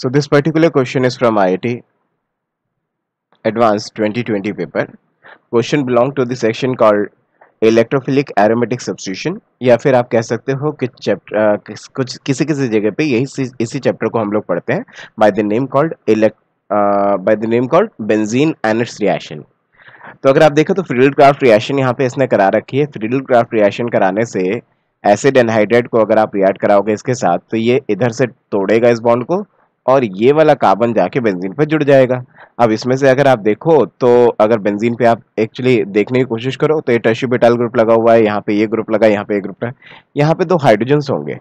So this particular question is from IIT Advanced 2020 paper. Question belong to the section called electrophilic aromatic substitution या फिर आप कह सकते हो कि चैप्टर कुछ किसी किसी जगह पे यही इसी चैप्टर को हम लोग पढ़ते हैं by the name called elect by the name called benzene and its reaction तो अगर आप देखो तो फ्रीडल क्राफ्ट रिएक्शन यहाँ पे इसने करा रखी है फ्रीडल क्राफ्ट रिएक्शन कराने से एसिड एनहाइड्रेट को अगर आप रिएक्ट कराओगे इसके साथ तो ये इधर से तोड़ेगा इस बॉन्ड को और ये वाला कार्बन जाके बेंजीन पर जुड़ जाएगा अब इसमें से अगर आप देखो तो अगर बेंजीन पे आप एक्चुअली देखने की कोशिश करो तो ये बेटाल ग्रुप लगा हुआ है यहाँ पे ये ग्रुप लगा यहाँ पे ये ग्रुप है यहाँ पे दो हाइड्रोजन होंगे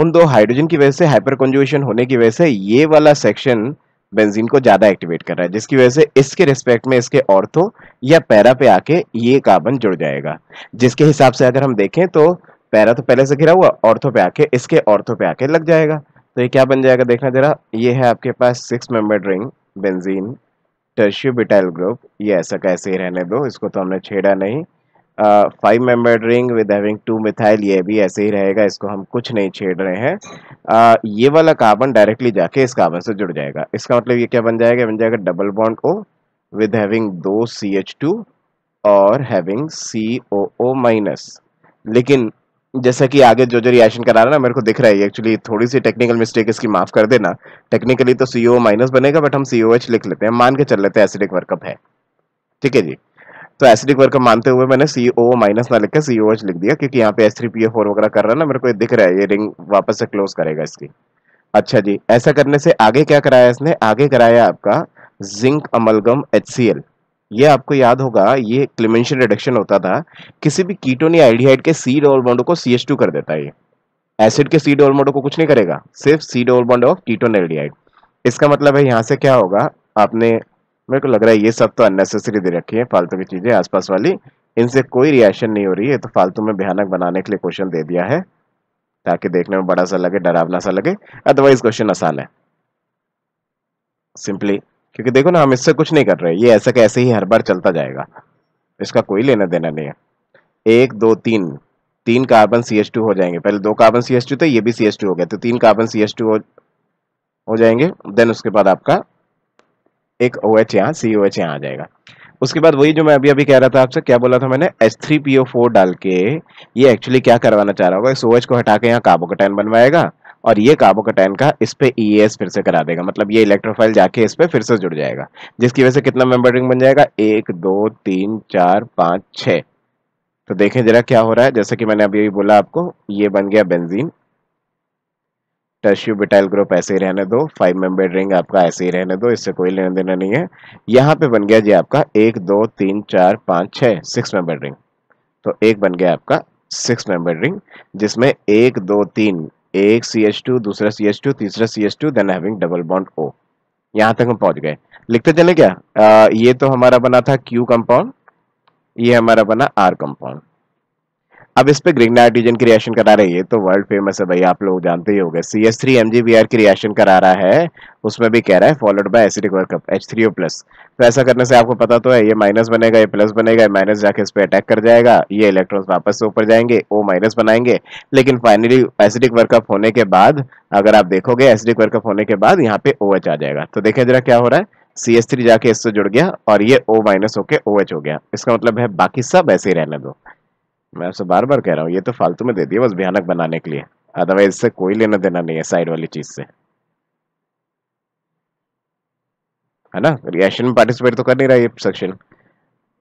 उन दो हाइड्रोजन की वजह से हाइपर कंजुएशन होने की वजह से ये वाला सेक्शन बेंजीन को ज़्यादा एक्टिवेट कर रहा है जिसकी वजह से इसके रिस्पेक्ट में इसके ऑर्थो या पैरा पे आके ये कार्बन जुड़ जाएगा जिसके हिसाब से अगर हम देखें तो पैरा तो पहले से घिरा हुआ ऑर्थो पे आके इसके ऑर्थो पे आके लग जाएगा तो ये क्या बन जाएगा देखना जरा ये है आपके पास six member ring benzene tertiobutyl group ये ऐसा कैसे ही रहने दो इसको तो हमने छेड़ा नहीं five member ring with having two methyl ये भी ऐसे ही रहेगा इसको हम कुछ नहीं छेड़ रहे हैं uh, ये वाला कार्बन डायरेक्टली जाके इस कार्बन से जुड़ जाएगा इसका मतलब ये क्या बन जाएगा बन जाएगा double bond O with having दो सी एच टू और having C O O minus लेकिन जैसा कि आगे जो जो रिएक्शन करा रहा है ना मेरे को दिख रहा है एक्चुअली थोड़ी सी टेक्निकल मिस्टेक इसकी माफ कर देना टेक्निकली तो सी माइनस e बनेगा बट हम सीओ एच e लिख लेते हैं मान के चल लेते हैं एसिडिक वर्कअप है ठीक है जी तो एसिडिक वर्कअप मानते हुए मैंने सी ओ माइनस ना लिख के एच e लिख दिया क्योंकि यहाँ पे S three P F four वगैरह कर रहा है ना मेरे को दिख रहा है ये रिंग वापस से क्लोज करेगा इसकी अच्छा जी ऐसा करने से आगे क्या कराया इसने आगे कराया आपका zinc amalgam H C L ये आपको याद होगा ये क्लिमेंशियल रिडक्शन होता था किसी भी कीटोन या आइडिहाइड के सी डबल बॉन्ड को सी टू कर देता है एसिड के सी डबल बॉन्ड को कुछ नहीं करेगा सिर्फ C double bond of ketone aldehyde इसका मतलब है यहाँ से क्या होगा आपने मेरे को लग रहा है ये सब तो अननेसेसरी दे रखी है फालतू की चीज़ें आसपास वाली इनसे कोई रिएक्शन नहीं हो रही है तो फालतू में भयानक बनाने के लिए क्वेश्चन दे दिया है ताकि देखने में बड़ा सा लगे डरावना सा लगे अदरवाइज क्वेश्चन आसान है सिंपली क्योंकि देखो ना हम इससे कुछ नहीं कर रहे ये ऐसा कैसे ही हर बार चलता जाएगा इसका कोई लेना देना नहीं है एक दो तीन तीन कार्बन सी एच टू हो जाएंगे पहले दो कार्बन सी एच टू थे ये भी सी एच टू हो गया तो तीन कार्बन सी एच टू हो जाएंगे देन उसके बाद आपका एक ओ एच यहाँ सी ओ एच यहाँ आ जाएगा उसके बाद वही जो मैं अभी अभी कह रहा था आपसे क्या बोला था मैंने H three P O four डाल के ये एक्चुअली क्या करवाना चाह रहा होगा इस ओ एच को हटा के यहाँ कार्बोकेटाइन बनवाएगा और ये कार्बोकैटायन का इस पे ई e फिर से करा देगा मतलब ये इलेक्ट्रोफाइल जाके इस पे फिर से जुड़ जाएगा जिसकी वजह से कितना मेंबर रिंग बन जाएगा एक दो तीन चार पाँच छः तो देखें जरा क्या हो रहा है जैसे कि मैंने अभी बोला आपको ये बन गया बेंजीन टश्यू बिटाइल ग्रुप ऐसे ही रहने दो फाइव मेंबर रिंग आपका ऐसे ही रहने दो इससे कोई लेना देना नहीं है यहाँ पे बन गया जी आपका एक दो तीन चार पाँच छः सिक्स मेंबर रिंग तो एक बन गया आपका सिक्स मेंबर रिंग जिसमें एक दो तीन एक सी एच टू दूसरा सी एच टू तीसरा C H two then having double bond O यहाँ तक हम पहुंच गए लिखते चले क्या आ, ये तो हमारा बना था क्यू कंपाउंड ये हमारा बना आर कंपाउंड अब इस पे ग्रीन नाइट्रोजन की रिएक्शन करा रही है तो वर्ल्ड फेमस है भाई आप लोग जानते ही होंगे C S three M B R की रिएक्शन करा रहा है उसमें भी कह रहा है followed by acidic workup H three O plus तो ऐसा करने से आपको पता तो है ये माइनस बनेगा ये प्लस बनेगा माइनस जाके इस पर अटैक कर जाएगा ये इलेक्ट्रॉन वापस से ऊपर जाएंगे ओ माइनस बनाएंगे लेकिन फाइनली एसिडिक वर्कअप होने के बाद अगर आप देखोगे एसिडिक वर्कअप होने के बाद यहाँ पे ओ एच आ जाएगा तो देखें जरा क्या हो रहा है सी एस थ्री जाके इससे जुड़ गया और ये ओ माइनस होके ओ एच हो गया इसका मतलब है बाकी सब ऐसे ही रहने दो मैं आपसे बार बार कह रहा हूँ ये तो फालतू में दे दिया बस भयानक बनाने के लिए अदरवाइज इससे कोई लेना देना नहीं है साइड वाली चीज से है ना रिएक्शन में पार्टिसिपेट तो कर नहीं रहा ये सेक्शन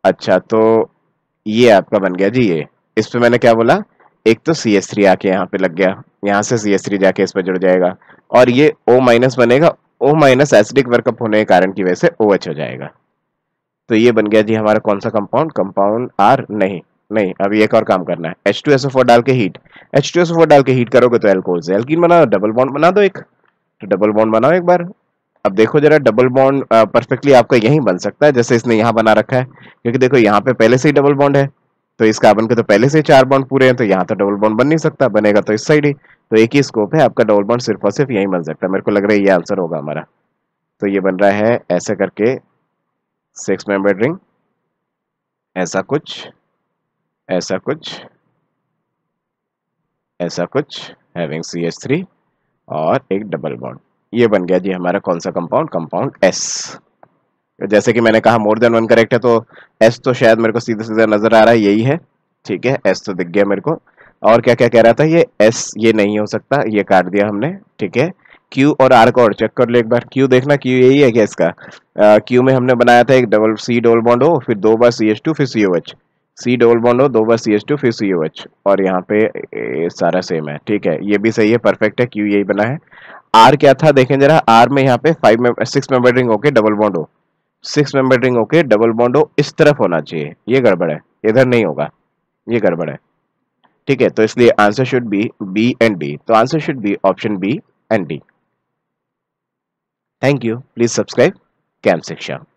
अच्छा तो ये आपका बन गया जी ये इस पे मैंने क्या बोला एक तो सी एस थ्री आके यहाँ पे लग गया यहाँ से सी एस थ्री जाके इस पर जुड़ जाएगा और ये ओ माइनस बनेगा ओ माइनस एसिडिक वर्कअप होने के कारण की वजह से ओ एच हो जाएगा तो ये बन गया जी हमारा कौन सा कंपाउंड कंपाउंड आर नहीं नहीं अभी एक और काम करना है H2SO4 टू डाल के हीट H2SO4 टू डाल के हीट करोगे तो एल्कोल से एल्किन बनाओ डबल बॉन्ड बना दो एक तो डबल बॉन्ड बनाओ एक बार अब देखो जरा डबल बॉन्ड परफेक्टली आपका यहीं बन सकता है जैसे इसने यहाँ बना रखा है क्योंकि देखो यहाँ पे पहले से ही डबल बॉन्ड है तो इस कार्बन के तो पहले से चार बॉन्ड पूरे हैं तो यहाँ तो डबल बॉन्ड बन नहीं सकता बनेगा तो इस साइड ही तो एक ही स्कोप है आपका डबल बॉन्ड सिर्फ और सिर्फ यहीं बन सकता है मेरे को लग रहा है ये आंसर होगा हमारा तो ये बन रहा है ऐसे करके सिक्स मेंबर रिंग ऐसा कुछ ऐसा कुछ ऐसा कुछ हैविंग सी एच थ्री और एक डबल बॉन्ड ये बन गया जी हमारा कौन सा कंपाउंड कंपाउंड एस जैसे कि मैंने कहा मोर देन वन करेक्ट है तो एस तो शायद मेरे को सीधा सीधा नजर आ रहा है यही है ठीक है एस तो दिख गया मेरे को और क्या क्या कह रहा था ये एस ये नहीं हो सकता ये काट दिया हमने ठीक है क्यू और आर को और चेक कर लो एक बार क्यू देखना क्यू यही है क्या इसका क्यू में हमने बनाया था एक डबल सी डबल बॉन्ड हो फिर दो बार सी एच टू फिर C O H C double bond हो दो बार सी एच टू फिर सी ओ एच और यहाँ पे सारा सेम है ठीक है ये भी सही है परफेक्ट है क्यू यही बना है आर क्या था देखें जरा आर में यहाँ पे फाइव में सिक्स मेंबर रिंग होके डबल बॉन्ड हो सिक्स मेंबर रिंग होके डबल बॉन्ड हो इस तरफ होना चाहिए ये गड़बड़ है इधर नहीं होगा ये गड़बड़ है ठीक है तो इसलिए answer should be B and D तो answer should be option B and D thank you please subscribe Chem शिक्षा